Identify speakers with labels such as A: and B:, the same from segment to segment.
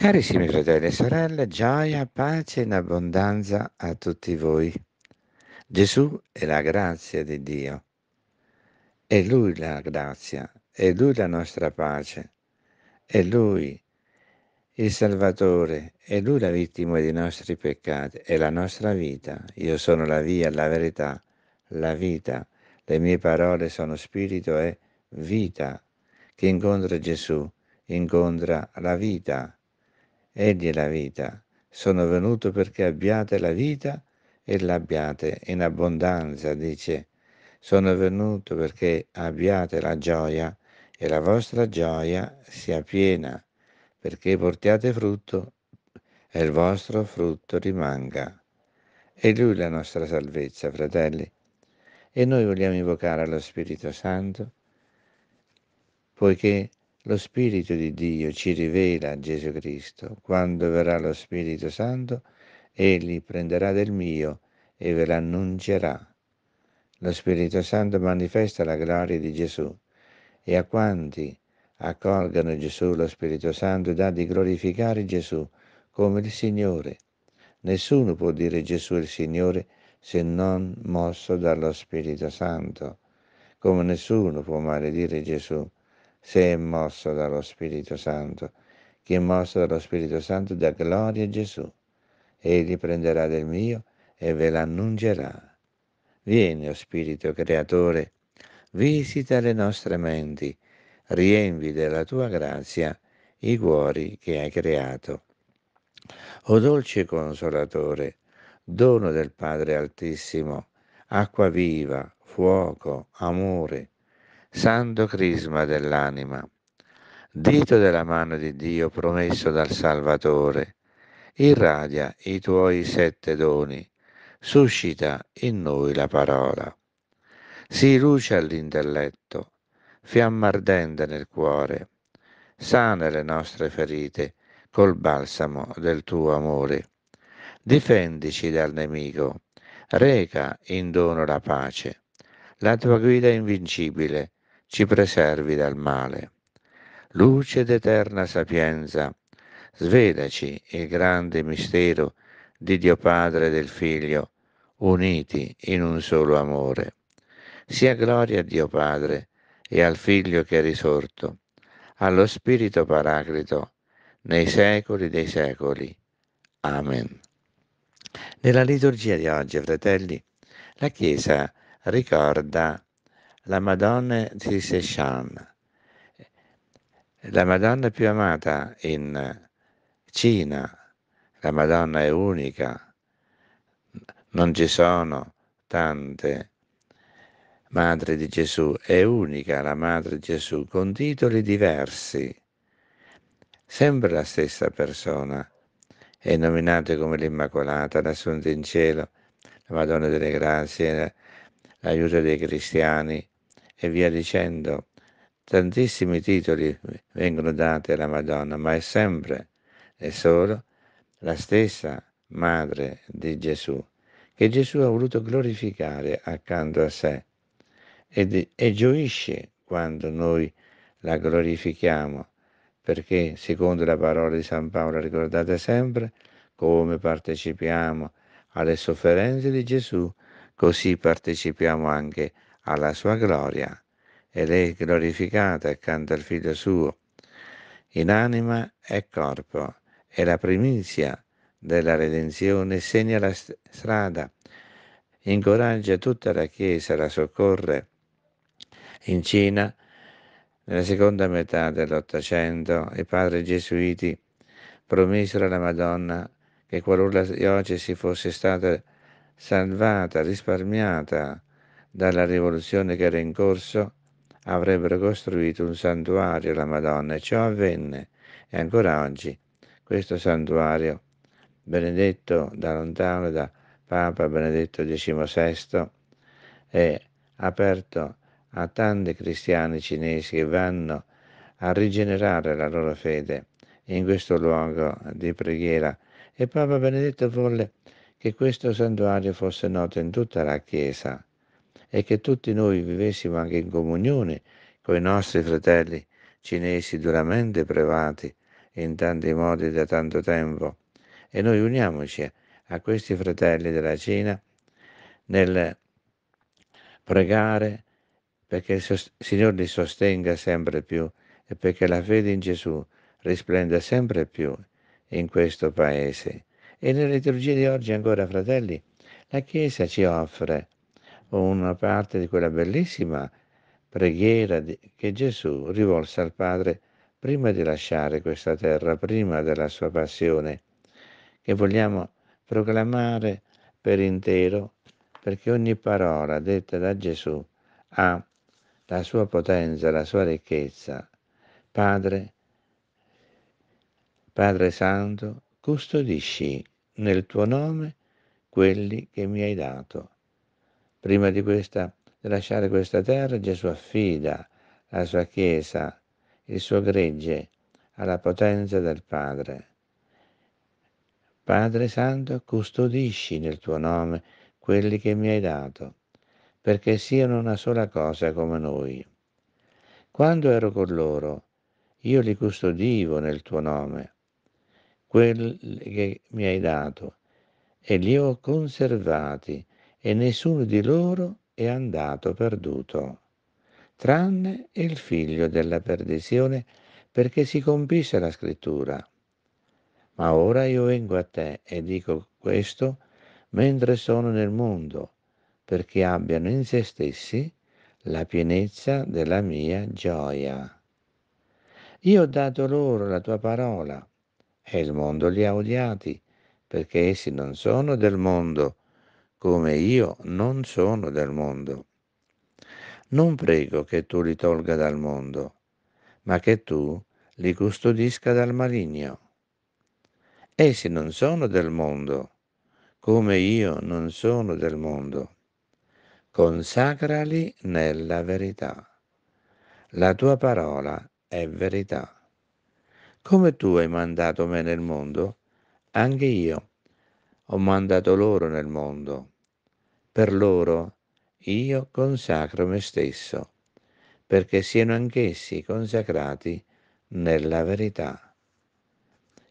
A: Carissimi fratelli e sorelle, gioia, pace in abbondanza a tutti voi. Gesù è la grazia di Dio. È Lui la grazia, è Lui la nostra pace, è Lui il Salvatore, è Lui la vittima dei nostri peccati, è la nostra vita. Io sono la via, la verità, la vita. Le mie parole sono spirito e vita. Chi incontra Gesù incontra la vita Egli è la vita. Sono venuto perché abbiate la vita e l'abbiate in abbondanza, dice. Sono venuto perché abbiate la gioia e la vostra gioia sia piena, perché portiate frutto e il vostro frutto rimanga. È Lui la nostra salvezza, fratelli. E noi vogliamo invocare lo Spirito Santo, poiché lo Spirito di Dio ci rivela Gesù Cristo. Quando verrà lo Spirito Santo, egli prenderà del mio e ve l'annuncerà. Lo Spirito Santo manifesta la gloria di Gesù e a quanti accolgano Gesù lo Spirito Santo dà di glorificare Gesù come il Signore. Nessuno può dire Gesù il Signore se non mosso dallo Spirito Santo, come nessuno può maledire Gesù se è mosso dallo Spirito Santo. Chi è mosso dallo Spirito Santo dà gloria a Gesù. Egli prenderà del mio e ve l'annungerà. Vieni, o Spirito Creatore, visita le nostre menti, riempi della tua grazia i cuori che hai creato. O dolce consolatore, dono del Padre Altissimo, acqua viva, fuoco, amore, santo crisma dell'anima, dito della mano di Dio promesso dal Salvatore, irradia i tuoi sette doni, suscita in noi la parola. Si luce all'intelletto, fiamma ardente nel cuore, sana le nostre ferite col balsamo del tuo amore. Difendici dal nemico, reca in dono la pace, la tua guida invincibile ci preservi dal male. Luce d'eterna sapienza, svelaci il grande mistero di Dio Padre e del Figlio, uniti in un solo amore. Sia gloria a Dio Padre e al Figlio che è risorto, allo Spirito Paraclito, nei secoli dei secoli. Amen. Nella liturgia di oggi, fratelli, la Chiesa ricorda la Madonna di Sichuan, la Madonna più amata in Cina, la Madonna è unica, non ci sono tante madri di Gesù, è unica la Madre di Gesù con titoli diversi, sempre la stessa persona, è nominata come l'Immacolata, l'Assunta in cielo, la Madonna delle Grazie, l'aiuto dei cristiani, e via dicendo. Tantissimi titoli vengono dati alla Madonna, ma è sempre e solo la stessa madre di Gesù, che Gesù ha voluto glorificare accanto a sé e, e gioisce quando noi la glorifichiamo, perché secondo la parola di San Paolo ricordate sempre come partecipiamo alle sofferenze di Gesù, così partecipiamo anche a alla sua gloria, e lei glorificata accanto al Figlio suo, in anima e corpo, è la primizia della redenzione, segna la strada, incoraggia tutta la Chiesa, la soccorre. In Cina, nella seconda metà dell'Ottocento, i padri gesuiti promisero alla Madonna che qualora la diocesi fosse stata salvata, risparmiata dalla rivoluzione che era in corso, avrebbero costruito un santuario alla Madonna e ciò avvenne e ancora oggi questo santuario, benedetto da lontano da Papa Benedetto XVI, è aperto a tanti cristiani cinesi che vanno a rigenerare la loro fede in questo luogo di preghiera e Papa Benedetto volle che questo santuario fosse noto in tutta la Chiesa e che tutti noi vivessimo anche in comunione con i nostri fratelli cinesi duramente privati in tanti modi da tanto tempo. E noi uniamoci a questi fratelli della Cina nel pregare perché il Signore li sostenga sempre più e perché la fede in Gesù risplenda sempre più in questo paese. E nella liturgia di oggi ancora, fratelli, la Chiesa ci offre una parte di quella bellissima preghiera che Gesù rivolse al Padre prima di lasciare questa terra, prima della sua passione, che vogliamo proclamare per intero, perché ogni parola detta da Gesù ha la sua potenza, la sua ricchezza. Padre, Padre Santo, custodisci nel tuo nome quelli che mi hai dato Prima di, questa, di lasciare questa terra Gesù affida la sua Chiesa, il suo gregge, alla potenza del Padre. Padre Santo, custodisci nel tuo nome quelli che mi hai dato, perché siano una sola cosa come noi. Quando ero con loro, io li custodivo nel tuo nome, quelli che mi hai dato, e li ho conservati e nessuno di loro è andato perduto, tranne il figlio della perdizione, perché si compisse la scrittura. Ma ora io vengo a te e dico questo mentre sono nel mondo, perché abbiano in se stessi la pienezza della mia gioia. Io ho dato loro la tua parola e il mondo li ha odiati, perché essi non sono del mondo, come io non sono del mondo. Non prego che tu li tolga dal mondo, ma che tu li custodisca dal maligno. Essi non sono del mondo, come io non sono del mondo. Consacrali nella verità. La tua parola è verità. Come tu hai mandato me nel mondo, anche io ho mandato loro nel mondo. Per loro io consacro me stesso, perché siano anch'essi consacrati nella verità.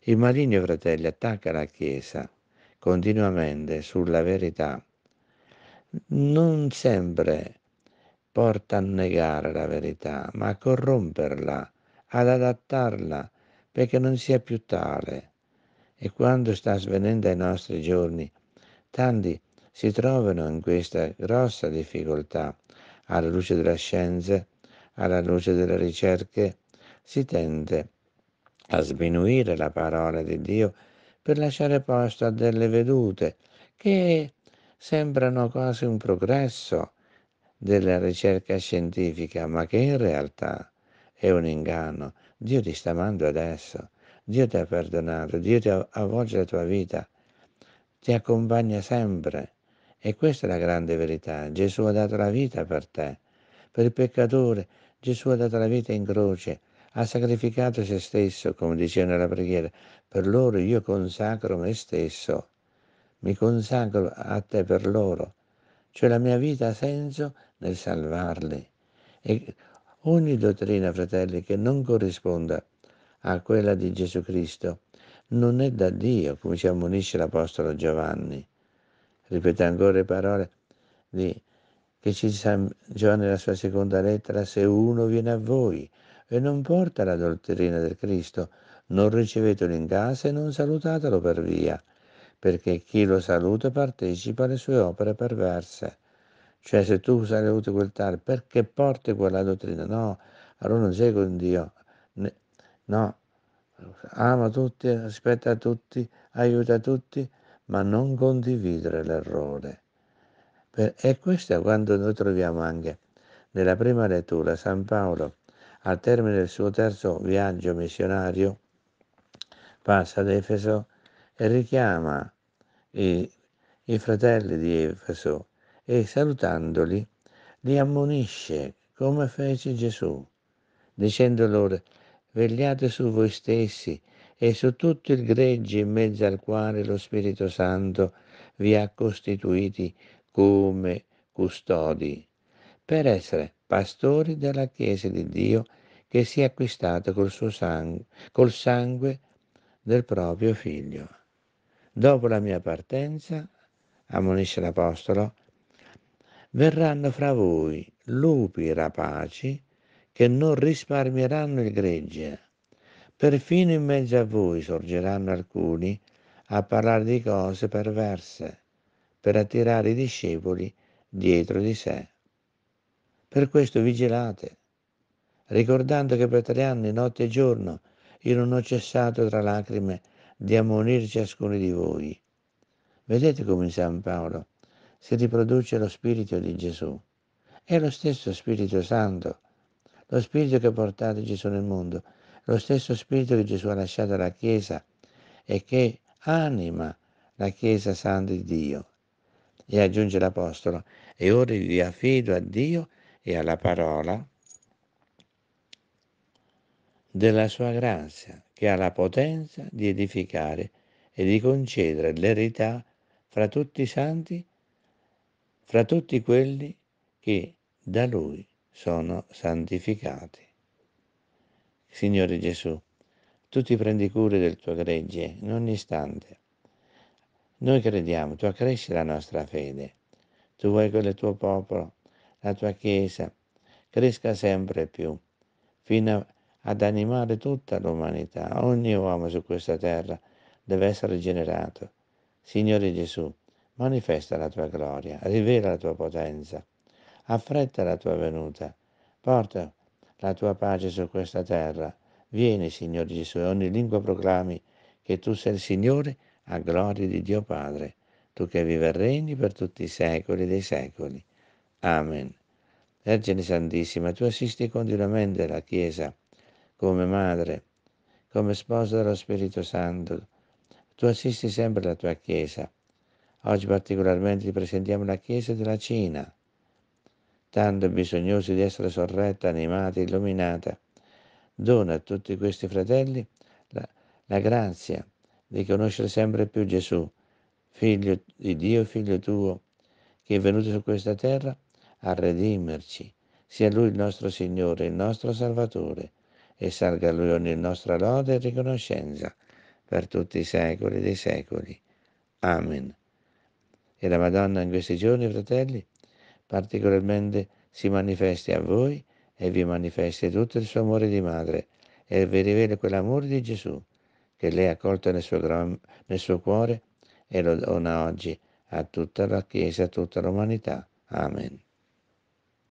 A: Il maligno, fratelli, attacca la Chiesa continuamente sulla verità. Non sempre porta a negare la verità, ma a corromperla, ad adattarla perché non sia più tale e quando sta svenendo ai nostri giorni, tanti si trovano in questa grossa difficoltà. Alla luce della scienza, alla luce delle ricerche, si tende a sminuire la parola di Dio per lasciare posto a delle vedute che sembrano quasi un progresso della ricerca scientifica, ma che in realtà è un inganno. Dio ti sta amando adesso Dio ti ha perdonato, Dio ti avvolge la tua vita, ti accompagna sempre. E questa è la grande verità. Gesù ha dato la vita per te, per il peccatore. Gesù ha dato la vita in croce, ha sacrificato se stesso, come diceva nella preghiera. Per loro io consacro me stesso, mi consacro a te per loro. Cioè la mia vita ha senso nel salvarli. E ogni dottrina, fratelli, che non corrisponda a quella di Gesù Cristo non è da Dio, come ci ammonisce l'Apostolo Giovanni. Ripete ancora le parole di, che ci San Giovanni nella sua seconda lettera, se uno viene a voi e non porta la dottrina del Cristo, non ricevetelo in casa e non salutatelo per via, perché chi lo saluta partecipa alle sue opere perverse. Cioè se tu saluti quel tale, perché porti quella dottrina? No, allora non sei con Dio, No, ama tutti, aspetta tutti, aiuta tutti, ma non condividere l'errore. E questo è quando noi troviamo anche nella prima lettura San Paolo, al termine del suo terzo viaggio missionario, passa ad Efeso e richiama i, i fratelli di Efeso e salutandoli li ammonisce come fece Gesù, dicendo loro vegliate su voi stessi e su tutto il gregge in mezzo al quale lo Spirito Santo vi ha costituiti come custodi, per essere pastori della Chiesa di Dio che si è acquistata col, sangue, col sangue del proprio figlio. Dopo la mia partenza, ammonisce l'Apostolo, verranno fra voi lupi rapaci che non risparmieranno il gregge. Perfino in mezzo a voi sorgeranno alcuni a parlare di cose perverse, per attirare i discepoli dietro di sé. Per questo vigilate, ricordando che per tre anni, notte e giorno, io non ho cessato tra lacrime di ammonire ciascuno di voi. Vedete come in San Paolo si riproduce lo spirito di Gesù. È lo stesso Spirito Santo lo spirito che portate Gesù nel mondo, lo stesso spirito che Gesù ha lasciato alla Chiesa e che anima la Chiesa Santa di Dio. E aggiunge l'Apostolo, e ora vi affido a Dio e alla parola della sua grazia, che ha la potenza di edificare e di concedere l'eredità fra tutti i santi, fra tutti quelli che da lui sono santificati. Signore Gesù, tu ti prendi cura del tuo gregge in ogni istante. Noi crediamo, tu accresci la nostra fede. Tu vuoi che il tuo popolo, la tua Chiesa, cresca sempre più, fino ad animare tutta l'umanità. Ogni uomo su questa terra deve essere generato. Signore Gesù, manifesta la tua gloria, rivela la tua potenza affretta la tua venuta, porta la tua pace su questa terra. Vieni, Signore Gesù, e ogni lingua proclami che tu sei il Signore a gloria di Dio Padre, tu che vivi e regni per tutti i secoli dei secoli. Amen. Vergine Santissima, tu assisti continuamente la Chiesa come madre, come sposa dello Spirito Santo. Tu assisti sempre la tua Chiesa. Oggi particolarmente ti presentiamo la Chiesa della Cina, tanto bisognosi di essere sorretta, animata, illuminata. Dona a tutti questi fratelli la, la grazia di conoscere sempre più Gesù, figlio di Dio, figlio tuo, che è venuto su questa terra a redimerci. Sia Lui il nostro Signore, il nostro Salvatore, e salga a Lui ogni nostra lode e riconoscenza per tutti i secoli dei secoli. Amen. E la Madonna in questi giorni, fratelli, particolarmente si manifesti a voi e vi manifesti tutto il suo amore di madre e vi rivela quell'amore di Gesù che lei ha colto nel suo, nel suo cuore e lo dona oggi a tutta la Chiesa, a tutta l'umanità. Amen.